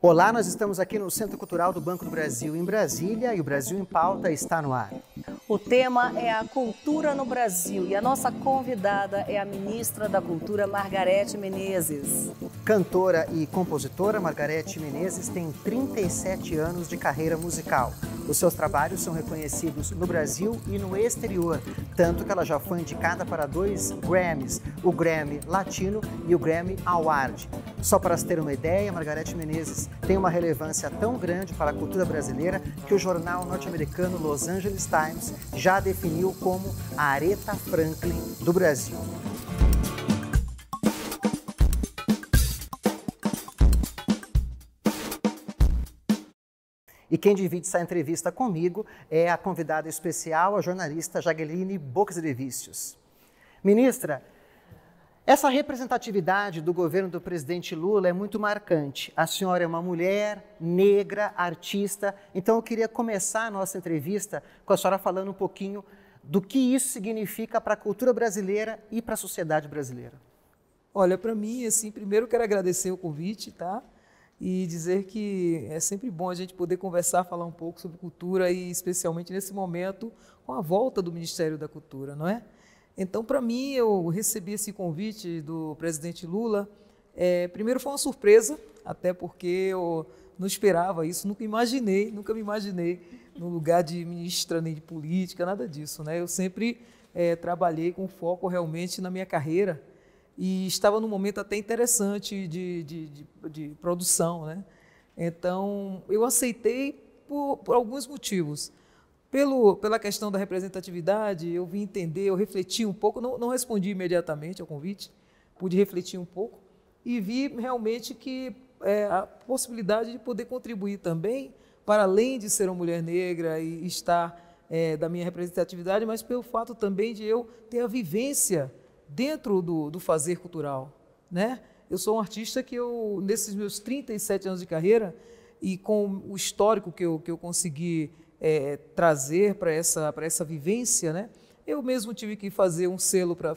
Olá, nós estamos aqui no Centro Cultural do Banco do Brasil em Brasília e o Brasil em Pauta está no ar. O tema é a cultura no Brasil e a nossa convidada é a ministra da Cultura, Margarete Menezes. Cantora e compositora, Margarete Menezes tem 37 anos de carreira musical. Os seus trabalhos são reconhecidos no Brasil e no exterior, tanto que ela já foi indicada para dois Grammys, o Grammy Latino e o Grammy Award. Só para se ter uma ideia, Margarete Menezes tem uma relevância tão grande para a cultura brasileira que o jornal norte-americano Los Angeles Times já definiu como a Aretha Franklin do Brasil. E quem divide essa entrevista comigo é a convidada especial, a jornalista Jaqueline Boxerevicius. Ministra, essa representatividade do governo do presidente Lula é muito marcante. A senhora é uma mulher, negra, artista, então eu queria começar a nossa entrevista com a senhora falando um pouquinho do que isso significa para a cultura brasileira e para a sociedade brasileira. Olha, para mim, assim, primeiro quero agradecer o convite, tá? E dizer que é sempre bom a gente poder conversar, falar um pouco sobre cultura e especialmente nesse momento com a volta do Ministério da Cultura, não é? Então, para mim, eu recebi esse convite do presidente Lula. É, primeiro foi uma surpresa, até porque eu não esperava isso, nunca imaginei, nunca me imaginei no lugar de ministra nem de política, nada disso, né? Eu sempre é, trabalhei com foco realmente na minha carreira e estava num momento até interessante de, de, de, de produção, né? Então, eu aceitei por, por alguns motivos. Pelo, pela questão da representatividade, eu vim entender, eu refleti um pouco, não, não respondi imediatamente ao convite, pude refletir um pouco e vi realmente que é, a possibilidade de poder contribuir também, para além de ser uma mulher negra e estar é, da minha representatividade, mas pelo fato também de eu ter a vivência dentro do, do fazer cultural. Né? Eu sou um artista que, eu, nesses meus 37 anos de carreira, e com o histórico que eu, que eu consegui é, trazer para essa, essa vivência, né? Eu mesmo tive que fazer um selo para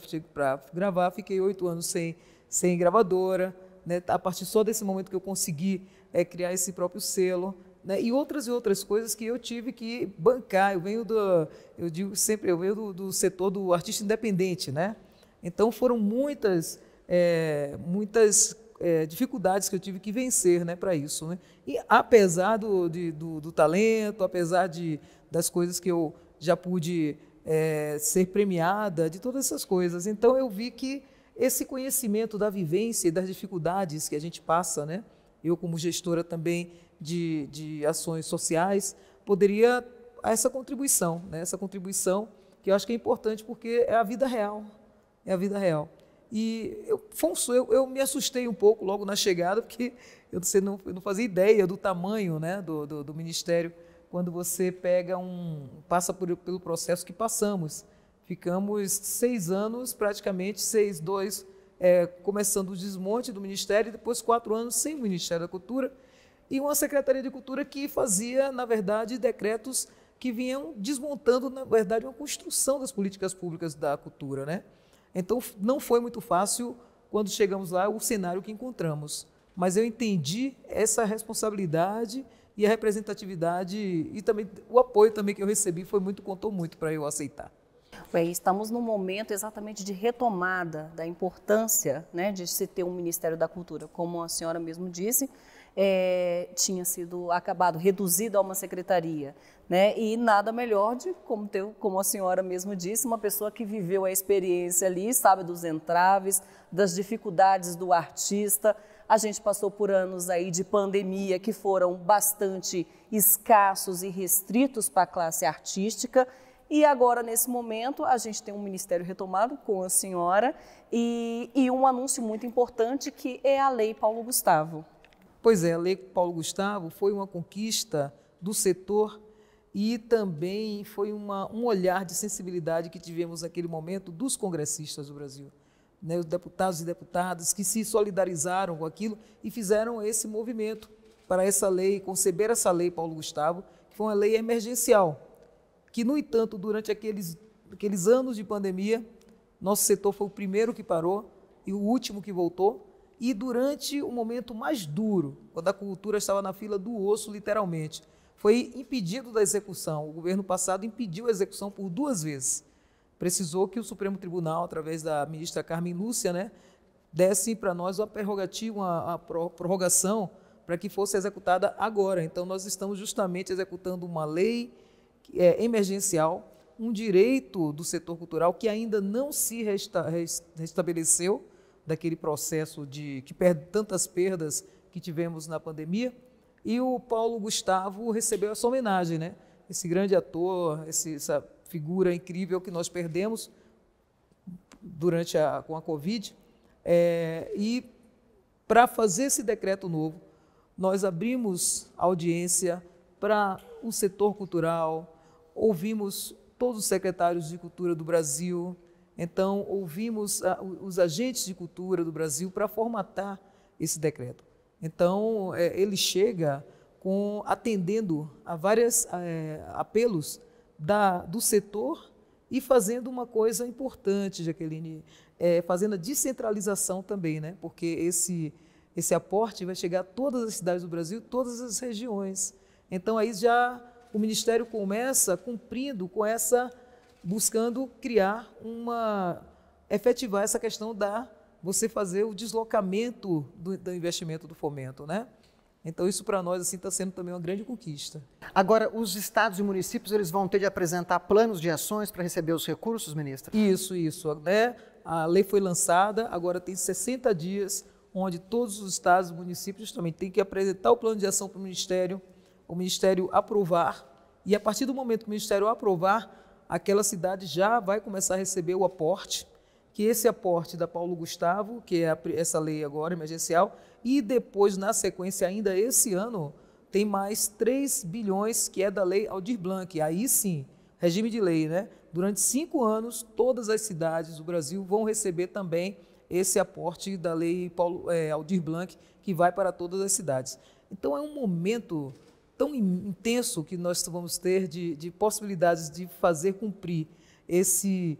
gravar, fiquei oito anos sem, sem gravadora, né? a partir só desse momento que eu consegui é, criar esse próprio selo, né? e outras e outras coisas que eu tive que bancar. Eu venho do, eu digo sempre, eu venho do, do setor do artista independente, né? Então foram muitas, é, muitas é, dificuldades que eu tive que vencer né, para isso. Né? E apesar do, de, do, do, talento, apesar de, das coisas que eu já pude é, ser premiada, de todas essas coisas. Então eu vi que esse conhecimento da vivência e das dificuldades que a gente passa, né? eu como gestora também de, de ações sociais, poderia essa contribuição, né? essa contribuição que eu acho que é importante porque é a vida real, é a vida real. E eu, eu, eu, me assustei um pouco logo na chegada, porque eu não, eu não fazia ideia do tamanho né, do, do, do, ministério quando você pega um. passa por, pelo processo que passamos. Ficamos seis anos, praticamente seis, dois, é, começando o desmonte do ministério, e depois quatro anos sem o Ministério da Cultura, e uma Secretaria de Cultura que fazia, na verdade, decretos que vinham desmontando, na verdade, uma construção das políticas públicas da cultura, né? Então, não foi muito fácil quando chegamos lá o cenário que encontramos. Mas eu entendi essa responsabilidade e a representatividade e também o apoio também que eu recebi foi muito contou muito para eu aceitar. Bem, estamos num momento exatamente de retomada da importância né, de se ter um Ministério da Cultura. Como a senhora mesmo disse, é, tinha sido acabado, reduzido a uma secretaria. Né? E nada melhor de, como, ter, como a senhora mesmo disse, uma pessoa que viveu a experiência ali, sabe dos entraves, das dificuldades do artista. A gente passou por anos aí de pandemia que foram bastante escassos e restritos para a classe artística. E agora, nesse momento, a gente tem um ministério retomado com a senhora e, e um anúncio muito importante que é a Lei Paulo Gustavo. Pois é, a Lei Paulo Gustavo foi uma conquista do setor e também foi uma, um olhar de sensibilidade que tivemos naquele momento dos congressistas do Brasil, né, os deputados e deputadas que se solidarizaram com aquilo e fizeram esse movimento para essa lei, conceber essa lei Paulo Gustavo, que foi uma lei emergencial, que, no entanto, durante aqueles, aqueles anos de pandemia, nosso setor foi o primeiro que parou e o último que voltou, e durante o momento mais duro, quando a cultura estava na fila do osso, literalmente, foi impedido da execução. O governo passado impediu a execução por duas vezes. Precisou que o Supremo Tribunal, através da ministra Carmen Lúcia, né, desse para nós uma prerrogativa, uma, uma prorrogação para que fosse executada agora. Então, nós estamos justamente executando uma lei é, emergencial, um direito do setor cultural que ainda não se resta, restabeleceu daquele processo de que per, tantas perdas que tivemos na pandemia e o Paulo Gustavo recebeu essa homenagem, né? Esse grande ator, esse, essa figura incrível que nós perdemos durante a, com a Covid. É, e para fazer esse decreto novo, nós abrimos audiência para o setor cultural, ouvimos todos os secretários de cultura do Brasil, então ouvimos a, os agentes de cultura do Brasil para formatar esse decreto. Então é, ele chega com atendendo a vários é, apelos da, do setor e fazendo uma coisa importante, Jaqueline, é, fazendo a descentralização também, né? Porque esse esse aporte vai chegar a todas as cidades do Brasil, todas as regiões. Então aí já o ministério começa cumprindo com essa buscando criar uma efetivar essa questão da você fazer o deslocamento do, do investimento do fomento, né? Então isso para nós assim está sendo também uma grande conquista. Agora os estados e municípios eles vão ter de apresentar planos de ações para receber os recursos, ministra? Isso, isso. Né? A lei foi lançada, agora tem 60 dias onde todos os estados e municípios também têm que apresentar o plano de ação para o ministério, o ministério aprovar e a partir do momento que o ministério aprovar, aquela cidade já vai começar a receber o aporte que esse aporte da Paulo Gustavo, que é a, essa lei agora emergencial, e depois, na sequência, ainda esse ano, tem mais 3 bilhões, que é da lei Aldir Blanc. Aí sim, regime de lei, né? Durante cinco anos, todas as cidades do Brasil vão receber também esse aporte da lei Paulo, é, Aldir Blanc, que vai para todas as cidades. Então, é um momento tão intenso que nós vamos ter de, de possibilidades de fazer cumprir esse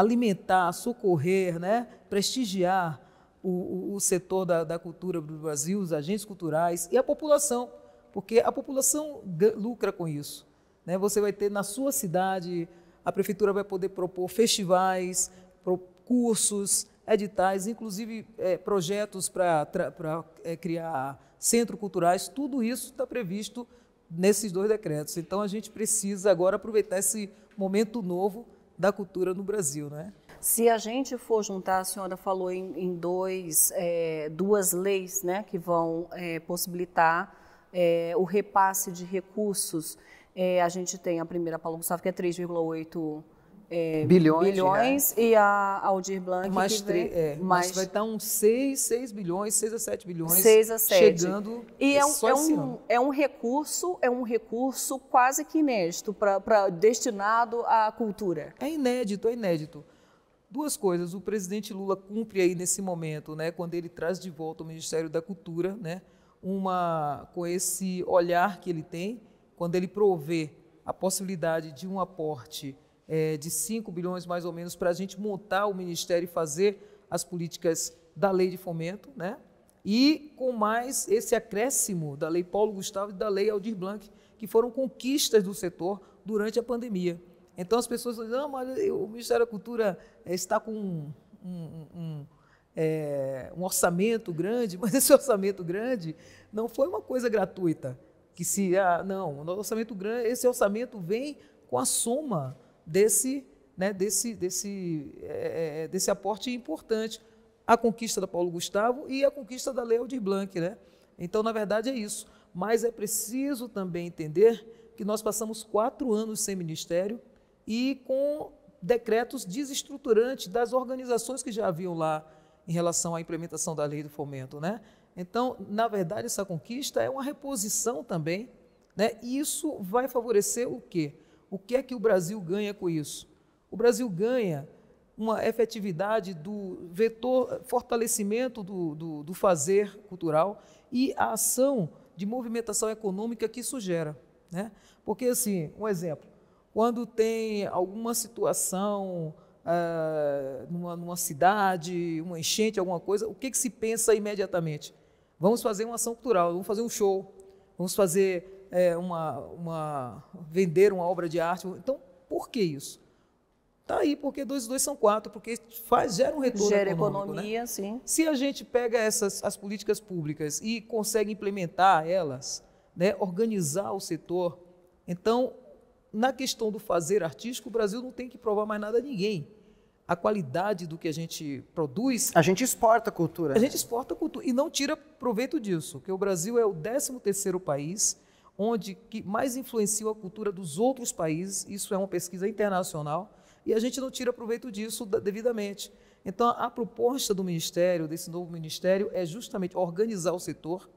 alimentar, socorrer, né, prestigiar o, o setor da, da, cultura do Brasil, os agentes culturais e a população, porque a população lucra com isso. Né? Você vai ter na sua cidade, a prefeitura vai poder propor festivais, pro, cursos, editais, inclusive é, projetos para é, criar centros culturais, tudo isso está previsto nesses dois decretos. Então a gente precisa agora aproveitar esse momento novo da cultura no Brasil, né? Se a gente for juntar, a senhora falou em, em dois, é, duas leis né, que vão é, possibilitar é, o repasse de recursos. É, a gente tem a primeira, Paulo Gustavo, que é 3,8 é, bilhões, bilhões e a Aldir Blanc mais que vem, é, mais vai estar uns 6, 6 bilhões, 6 a 7 bilhões. 6 a 7. Chegando e é, um, é, um, é, é um recurso, é um recurso quase que inédito para destinado à cultura. É inédito, é inédito. Duas coisas, o presidente Lula cumpre aí nesse momento, né, quando ele traz de volta o Ministério da Cultura, né, uma com esse olhar que ele tem, quando ele provê a possibilidade de um aporte é, de 5 bilhões mais ou menos para a gente montar o ministério e fazer as políticas da lei de fomento, né? E com mais esse acréscimo da lei Paulo Gustavo e da lei Aldir Blanc, que foram conquistas do setor durante a pandemia. Então as pessoas dizem, não, mas o Ministério da Cultura eh, está com um, um, um, é, um orçamento grande, mas esse orçamento grande não foi uma coisa gratuita. Que se, ah, não, orçamento grande, esse orçamento vem com a soma desse, né, desse, desse, é, é, é desse aporte importante. A conquista da Paulo Gustavo e a conquista da Lei Aldir Blanc. Né? Então, na verdade, é isso. Mas é preciso também entender que nós passamos quatro anos sem ministério e com decretos desestruturantes das organizações que já haviam lá em relação à implementação da lei do fomento, né? Então, na verdade, essa conquista é uma reposição também, né? E isso vai favorecer o quê? o que é que o Brasil ganha com isso? O Brasil ganha uma efetividade do vetor fortalecimento do, do, do fazer cultural e a ação de movimentação econômica que isso gera. Né? Porque, assim, um exemplo, quando tem alguma situação ah, numa, numa, cidade, uma enchente, alguma coisa, o que, que se pensa imediatamente? Vamos fazer uma ação cultural, vamos fazer um show, vamos fazer é, uma, uma, vender uma obra de arte. Então, por que isso? Está aí, porque dois e dois são quatro, porque faz, gera um retorno gera econômico. Né? economia, né? sim. Se a gente pega essas as políticas públicas e consegue implementar elas, né, organizar o setor, então, na questão do fazer artístico, o Brasil não tem que provar mais nada a ninguém. A qualidade do que a gente produz... A gente exporta cultura. A gente exporta cultura e não tira proveito disso, porque o Brasil é o 13 terceiro país onde que mais influenciam a cultura dos outros países. Isso é uma pesquisa internacional e a gente não tira proveito disso devidamente. Então, a proposta do Ministério, desse novo Ministério, é justamente organizar o setor,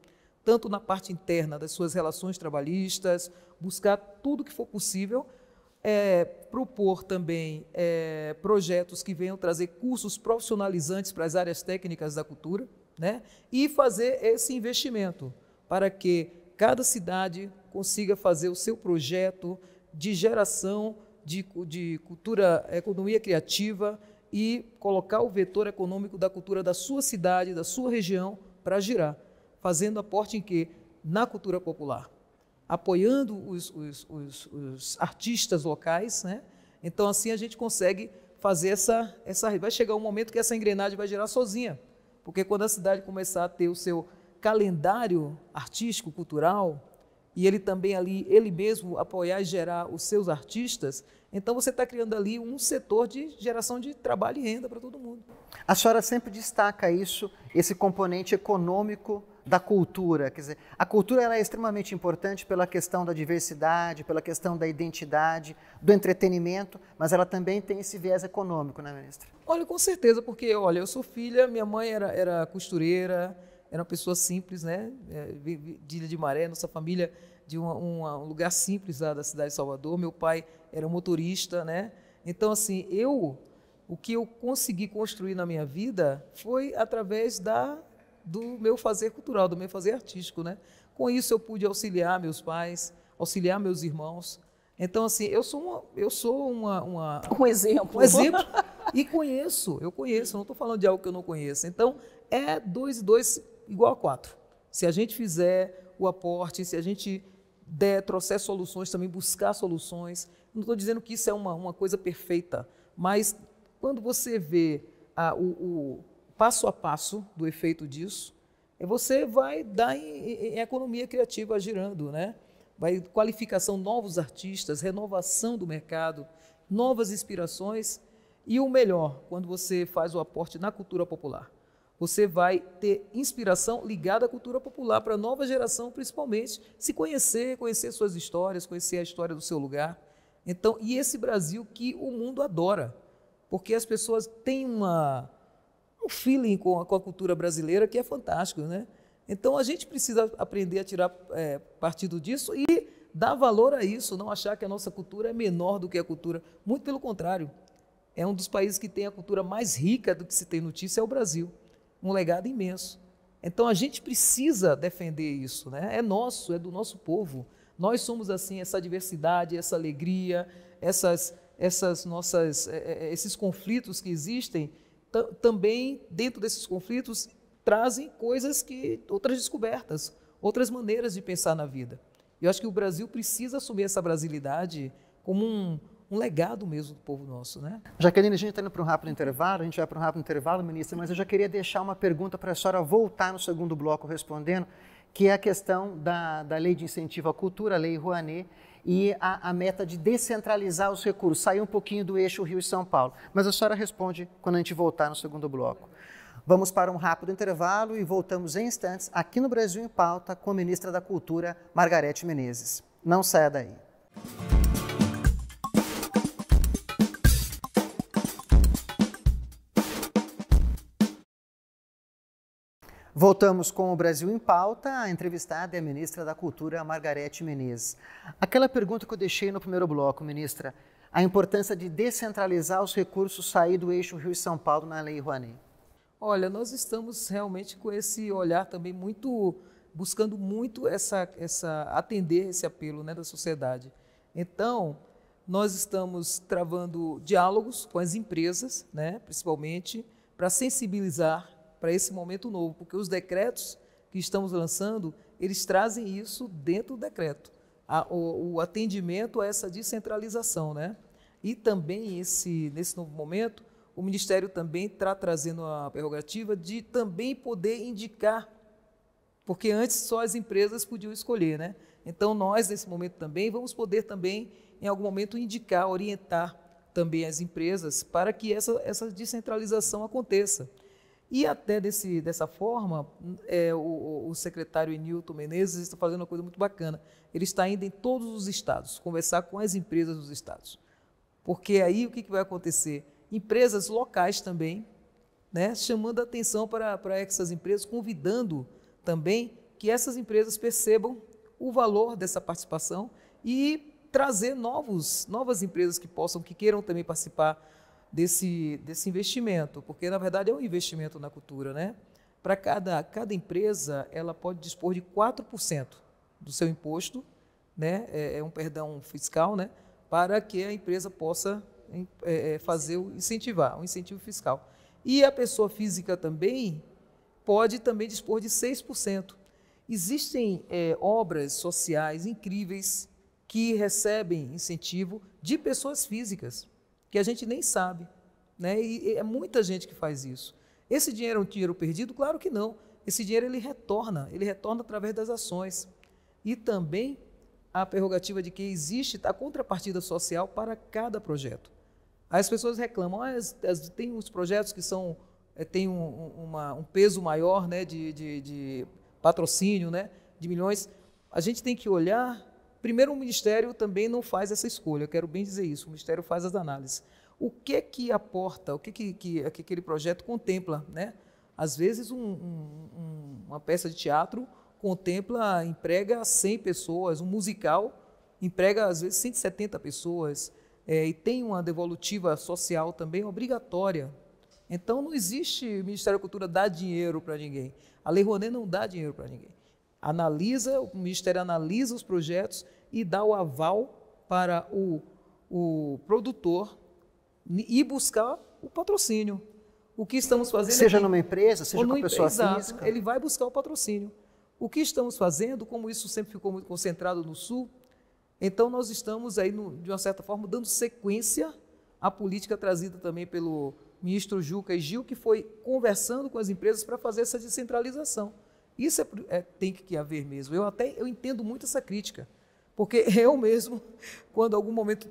tanto na parte interna das suas relações trabalhistas, buscar tudo que for possível, é, propor também é, projetos que venham trazer cursos profissionalizantes para as áreas técnicas da cultura, né? e fazer esse investimento para que cada cidade consiga fazer o seu projeto de geração de, de cultura, eh, economia criativa e colocar o vetor econômico da cultura da sua cidade, da sua região, para girar, fazendo aporte em quê? Na cultura popular, apoiando os, os, os, os artistas locais, né? Então, assim, a gente consegue fazer essa, essa. Vai chegar um momento que essa engrenagem vai girar sozinha, porque quando a cidade começar a ter o seu calendário artístico, cultural, e ele também ali, ele mesmo apoiar e gerar os seus artistas, então você está criando ali um setor de geração de trabalho e renda para todo mundo. A senhora sempre destaca isso, esse componente econômico da cultura. Quer dizer, a cultura ela é extremamente importante pela questão da diversidade, pela questão da identidade, do entretenimento, mas ela também tem esse viés econômico, né, ministra? Olha, com certeza, porque olha, eu sou filha, minha mãe era, era costureira, era uma pessoa simples, né? É, de Ilha de Maré, nossa família de uma, uma, um lugar simples lá da cidade de Salvador. Meu pai era um motorista, né? Então, assim, eu, o que eu consegui construir na minha vida foi através da, do meu fazer cultural, do meu fazer artístico, né? Com isso, eu pude auxiliar meus pais, auxiliar meus irmãos. Então, assim, eu sou uma. Eu sou uma, uma um exemplo. Um exemplo. e conheço, eu conheço, não estou falando de algo que eu não conheço. Então, é dois e dois igual a quatro. Se a gente fizer o aporte, se a gente der, trouxer soluções, também buscar soluções. Não estou dizendo que isso é uma, uma coisa perfeita, mas quando você vê a, o, o, passo a passo do efeito disso, é você vai dar em, em economia criativa girando, né? Vai qualificação novos artistas, renovação do mercado, novas inspirações e o melhor, quando você faz o aporte na cultura popular. Você vai ter inspiração ligada à cultura popular para a nova geração, principalmente, se conhecer, conhecer suas histórias, conhecer a história do seu lugar. Então, e esse Brasil que o mundo adora, porque as pessoas têm uma, um feeling com a, com a cultura brasileira que é fantástico, né? Então a gente precisa aprender a tirar é, partido disso e dar valor a isso, não achar que a nossa cultura é menor do que a cultura. Muito pelo contrário, é um dos países que tem a cultura mais rica do que se tem notícia é o Brasil um legado imenso. Então a gente precisa defender isso, né? É nosso, é do nosso povo. Nós somos assim, essa diversidade, essa alegria, essas, essas nossas, é, é, é, esses conflitos que existem, também dentro desses conflitos trazem coisas que outras descobertas, outras maneiras de pensar na vida. Eu acho que o Brasil precisa assumir essa brasilidade como um, um legado mesmo do povo nosso, né? Jaqueline, a gente está indo para um rápido intervalo, a gente vai para um rápido intervalo, ministra, mas eu já queria deixar uma pergunta para a senhora voltar no segundo bloco respondendo, que é a questão da, da lei de incentivo à cultura, a lei Rouanet, e a, a meta de descentralizar os recursos, sair um pouquinho do eixo Rio e São Paulo. Mas a senhora responde quando a gente voltar no segundo bloco. Vamos para um rápido intervalo e voltamos em instantes aqui no Brasil em Pauta com a ministra da Cultura, Margarete Menezes. Não saia daí. Voltamos com o Brasil em Pauta. A entrevistada é a ministra da Cultura, Margarete Menezes. Aquela pergunta que eu deixei no primeiro bloco, ministra, a importância de descentralizar os recursos sair do eixo Rio e São Paulo na Lei Rouanet. Olha, nós estamos realmente com esse olhar também muito, buscando muito essa, essa atender esse apelo né, da sociedade. Então, nós estamos travando diálogos com as empresas, né, principalmente, para sensibilizar para esse momento novo, porque os decretos que estamos lançando, eles trazem isso dentro do decreto, a, o, o, atendimento a essa descentralização, né? E também esse nesse novo momento, o Ministério também está trazendo a prerrogativa de também poder indicar, porque antes só as empresas podiam escolher, né? Então nós nesse momento também vamos poder também em algum momento indicar, orientar também as empresas para que essa, essa descentralização aconteça. E até desse, dessa forma, é, o, o, secretário Nilton Menezes está fazendo uma coisa muito bacana. Ele está indo em todos os estados, conversar com as empresas dos estados. Porque aí o que, que vai acontecer? Empresas locais também, né, chamando a atenção para, para essas empresas, convidando também que essas empresas percebam o valor dessa participação e trazer novos, novas empresas que possam, que queiram também participar desse, desse investimento, porque na verdade é um investimento na cultura, né? Para cada, cada empresa, ela pode dispor de 4% do seu imposto, né? É, é, um perdão fiscal, né? Para que a empresa possa é, é, fazer o incentivar, um incentivo fiscal. E a pessoa física também pode também dispor de 6%. Existem é, obras sociais incríveis que recebem incentivo de pessoas físicas que a gente nem sabe. Né? E, é muita gente que faz isso. Esse dinheiro é um dinheiro perdido? Claro que não. Esse dinheiro ele retorna, ele retorna através das ações. E também a prerrogativa de que existe a tá, contrapartida social para cada projeto. As pessoas reclamam, ah, tem uns projetos que são é, tem um, um, peso maior né, de, de, de, patrocínio, né, de milhões. A gente tem que olhar Primeiro, o Ministério também não faz essa escolha, eu quero bem dizer isso, o Ministério faz as análises. O que que aporta, o que que, que, é que aquele projeto contempla? Né? Às vezes, um, um, uma peça de teatro contempla, emprega 100 pessoas, um musical emprega, às vezes, 170 pessoas, é, e tem uma devolutiva social também obrigatória. Então, não existe Ministério da Cultura dar dinheiro para ninguém. A Lei Rouanet não dá dinheiro para ninguém analisa, o Ministério analisa os projetos e dá o aval para o, o produtor e buscar o patrocínio. O que estamos fazendo. Seja aqui, é numa empresa, seja numa, pessoa exato, física. Ele vai buscar o patrocínio. O que estamos fazendo, como isso sempre ficou muito concentrado no Sul, então nós estamos aí, no, de uma certa forma, dando sequência à política trazida também pelo ministro Juca e Gil, que foi conversando com as empresas para fazer essa descentralização. Isso é, é, tem que haver mesmo. Eu até eu entendo muito essa crítica, porque eu mesmo, quando algum momento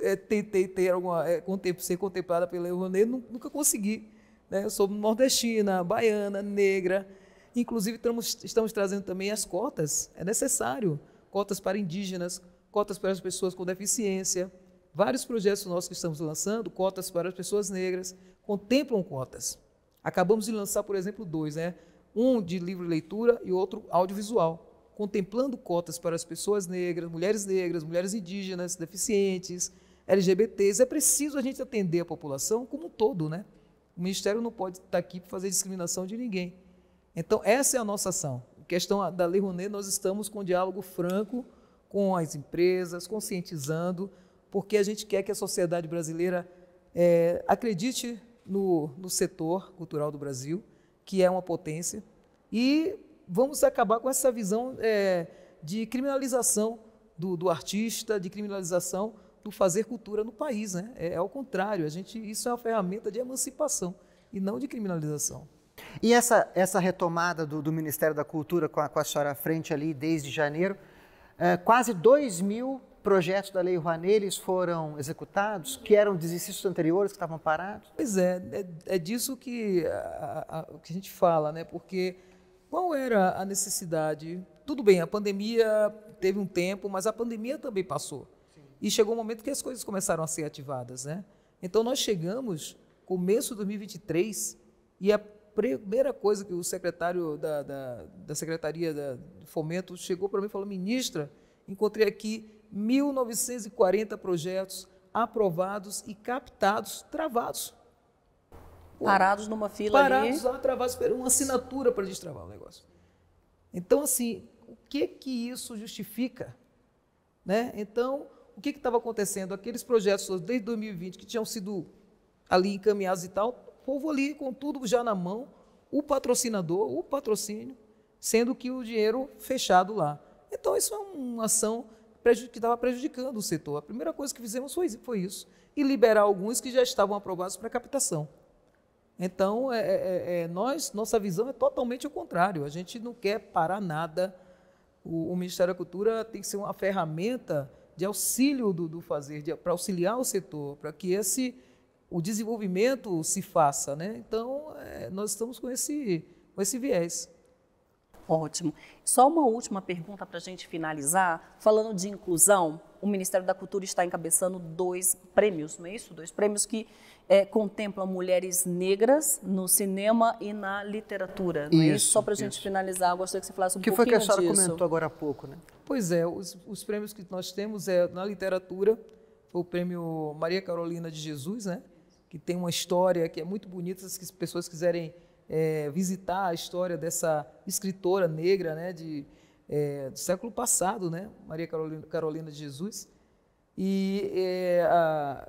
é, tentei ter alguma, é, ser contemplada pela Euronê, nunca consegui. Né? Eu sou nordestina, baiana, negra. Inclusive, estamos, estamos trazendo também as cotas, é necessário. Cotas para indígenas, cotas para as pessoas com deficiência. Vários projetos nossos que estamos lançando, cotas para as pessoas negras, contemplam cotas. Acabamos de lançar, por exemplo, dois, né? um de livre leitura e outro audiovisual, contemplando cotas para as pessoas negras, mulheres negras, mulheres indígenas, deficientes, LGBTs. É preciso a gente atender a população como um todo, né? O Ministério não pode estar aqui para fazer discriminação de ninguém. Então, essa é a nossa ação. Em questão da Lei Rouanet, nós estamos com um diálogo franco com as empresas, conscientizando, porque a gente quer que a sociedade brasileira é, acredite no, no setor cultural do Brasil, que é uma potência, e vamos acabar com essa visão é, de criminalização do, do, artista, de criminalização do fazer cultura no país. Né? É, é ao contrário, a gente, isso é uma ferramenta de emancipação e não de criminalização. E essa, essa retomada do, do Ministério da Cultura com a, com a senhora à frente ali desde janeiro, é, quase 2 mil projetos da Lei Rouanet eles foram executados, que eram desistidos anteriores que estavam parados? Pois é, é, é disso que a, a, que a gente fala, né? Porque qual era a necessidade? Tudo bem, a pandemia teve um tempo, mas a pandemia também passou. Sim. E chegou um momento que as coisas começaram a ser ativadas, né? Então nós chegamos começo de 2023 e a primeira coisa que o secretário da, da, da Secretaria de Fomento chegou para mim e falou: Ministra, encontrei aqui 1.940 projetos aprovados e captados, travados. Parados numa fila parados, ali. Parados, ah, travados, esperando uma assinatura para destravar o negócio. Então, assim, o que que isso justifica? Né? Então, o que estava acontecendo? Aqueles projetos desde 2020 que tinham sido ali encaminhados e tal, o povo ali com tudo já na mão, o patrocinador, o patrocínio, sendo que o dinheiro fechado lá. Então, isso é uma ação que estava prejudicando o setor. A primeira coisa que fizemos foi, foi isso, e liberar alguns que já estavam aprovados para captação. Então, é é, é, é, nós, nossa visão é totalmente o contrário. A gente não quer parar nada. O, o Ministério da Cultura tem que ser uma ferramenta de auxílio do, do fazer, para auxiliar o setor, para que esse o desenvolvimento se faça. Né? Então, é, nós estamos com esse, com esse viés. Ótimo. Só uma última pergunta para a gente finalizar. Falando de inclusão, o Ministério da Cultura está encabeçando dois prêmios, não é isso? Dois prêmios que é, contemplam mulheres negras no cinema e na literatura. Não isso, é isso? Só para a gente finalizar, eu gostaria que você falasse um que pouquinho disso. Que foi que a senhora comentou agora há pouco, né? Pois é, os, os prêmios que nós temos é na literatura, foi o prêmio Maria Carolina de Jesus, né? Que tem uma história que é muito bonita, se as pessoas quiserem é, visitar a história dessa escritora negra né, de, é, do século passado, né, Maria Carolina, Carolina de Jesus. E é, a,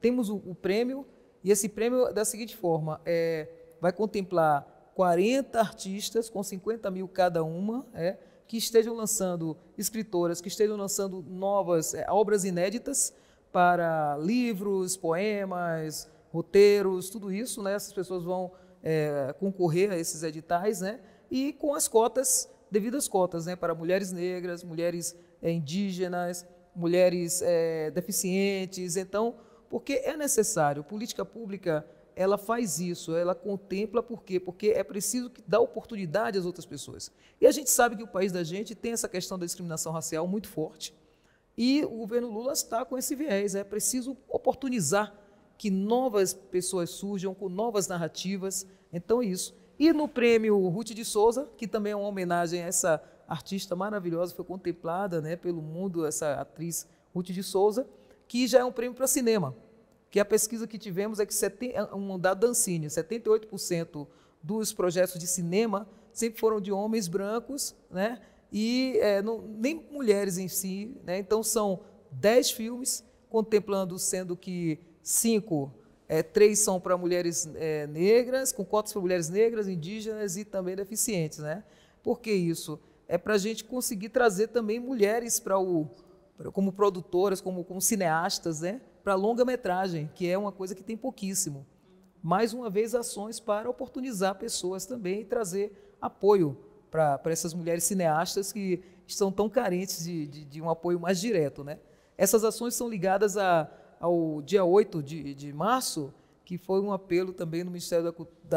temos o, o, prêmio, e esse prêmio é da seguinte forma: é, vai contemplar 40 artistas com 50 mil cada uma, é, que estejam lançando escritoras, que estejam lançando novas obras inéditas para livros, poemas, roteiros, tudo isso. Né, essas pessoas vão é, concorrer a esses editais, né? E com as cotas, devidas cotas, né? Para mulheres negras, mulheres é, indígenas, mulheres é, deficientes. Então, porque é necessário, política pública ela faz isso, ela contempla por quê? Porque é preciso que dar oportunidade às outras pessoas. E a gente sabe que o país da gente tem essa questão da discriminação racial muito forte. E o governo Lula está com esse viés, é preciso oportunizar que novas pessoas surjam com novas narrativas. Então, é isso. E no prêmio Ruth de Souza, que também é uma homenagem a essa artista maravilhosa, foi contemplada né, pelo mundo, essa atriz Ruth de Souza, que já é um prêmio para cinema. Que a pesquisa que tivemos é que, é um dado Dancini, 78% dos projetos de cinema sempre foram de homens brancos, né? E é, não, nem mulheres em si, né? Então são 10 filmes, contemplando, sendo que cinco, é, três são para mulheres é, negras, com cotas para mulheres negras, indígenas e também deficientes. Né? Por que isso? É para a gente conseguir trazer também mulheres para o, como produtoras, como, como cineastas, né? para longa-metragem, que é uma coisa que tem pouquíssimo. Mais uma vez, ações para oportunizar pessoas também e trazer apoio para essas mulheres cineastas que estão tão carentes de, de, de um apoio mais direto. Né? Essas ações são ligadas a ao dia 8 de, de março, que foi um apelo também no Ministério da,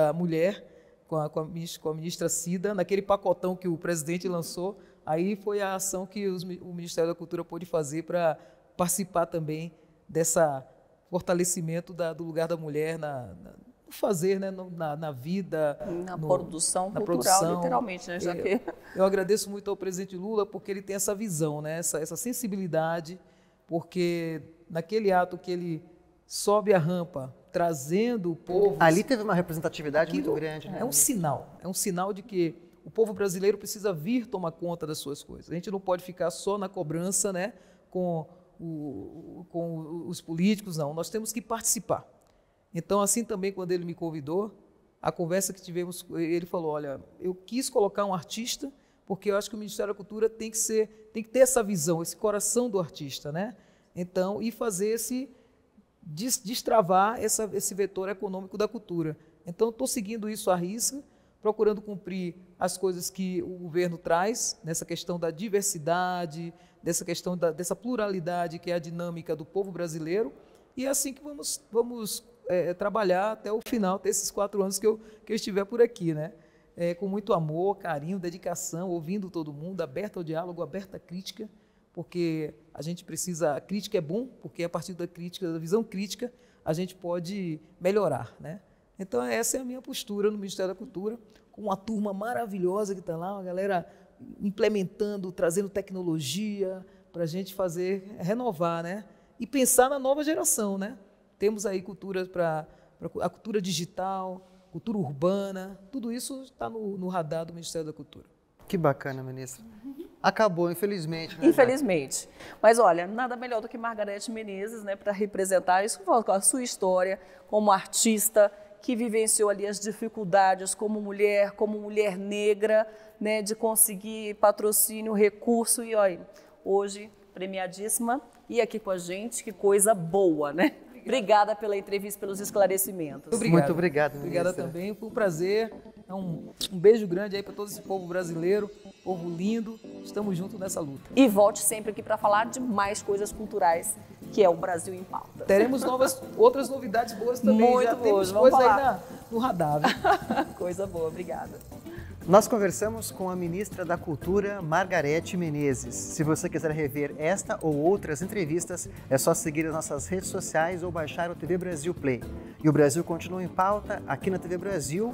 da Mulher, com a, com, a, com a ministra Cida, naquele pacotão que o presidente lançou, aí foi a ação que os, o Ministério da Cultura pôde fazer para participar também dessa fortalecimento da, do lugar da mulher na, na fazer né, na, na vida. Na no, produção na cultural, produção. literalmente, né, já que... Eu agradeço muito ao presidente Lula porque ele tem essa visão, né, essa, essa sensibilidade, porque naquele ato que ele sobe a rampa trazendo o povo. Ali teve uma representatividade Aquilo muito grande. Né? É um sinal, é um sinal de que o povo brasileiro precisa vir tomar conta das suas coisas. A gente não pode ficar só na cobrança, né, com, o, com os políticos, não. Nós temos que participar. Então, assim também quando ele me convidou, a conversa que tivemos, ele falou: olha, eu quis colocar um artista porque eu acho que o Ministério da Cultura tem que ser, tem que ter essa visão, esse coração do artista, né? Então, e fazer esse destravar essa, esse vetor econômico da cultura. Então, estou seguindo isso à risca, procurando cumprir as coisas que o governo traz, nessa questão da diversidade, dessa questão da, dessa pluralidade que é a dinâmica do povo brasileiro, e é assim que vamos, vamos é, trabalhar até o final desses quatro anos que eu, que eu estiver por aqui, né? É, com muito amor, carinho, dedicação, ouvindo todo mundo, aberto ao diálogo, aberta à crítica, porque a gente precisa. A crítica é bom, porque a partir da crítica, da visão crítica, a gente pode melhorar. Né? Então, essa é a minha postura no Ministério da Cultura, com uma turma maravilhosa que está lá, uma galera implementando, trazendo tecnologia para a gente fazer, renovar, né? E pensar na nova geração, né? Temos aí cultura para a cultura digital, cultura urbana, tudo isso está no, no radar do Ministério da Cultura. Que bacana, ministro. Uhum. Acabou, infelizmente. Né, infelizmente. Mas olha, nada melhor do que Margarete Menezes, né, para representar isso, com a sua história como artista, que vivenciou ali as dificuldades como mulher, como mulher negra, né, de conseguir patrocínio, recurso e olha, hoje premiadíssima e aqui com a gente, que coisa boa, né? Obrigada pela entrevista, pelos esclarecimentos. Muito obrigado. Muito obrigado, Obrigada também, foi um prazer. Então, um beijo grande aí para todo esse povo brasileiro, povo lindo. Estamos juntos nessa luta. E volte sempre aqui para falar de mais coisas culturais, que é o Brasil em pauta. Teremos novas, outras novidades boas também. Muito Já boas, temos coisa falar. aí na, no radar. coisa boa, obrigada. Nós conversamos com a ministra da Cultura, Margarete Menezes. Se você quiser rever esta ou outras entrevistas, é só seguir as nossas redes sociais ou baixar o TV Brasil Play. E o Brasil continua em pauta aqui na TV Brasil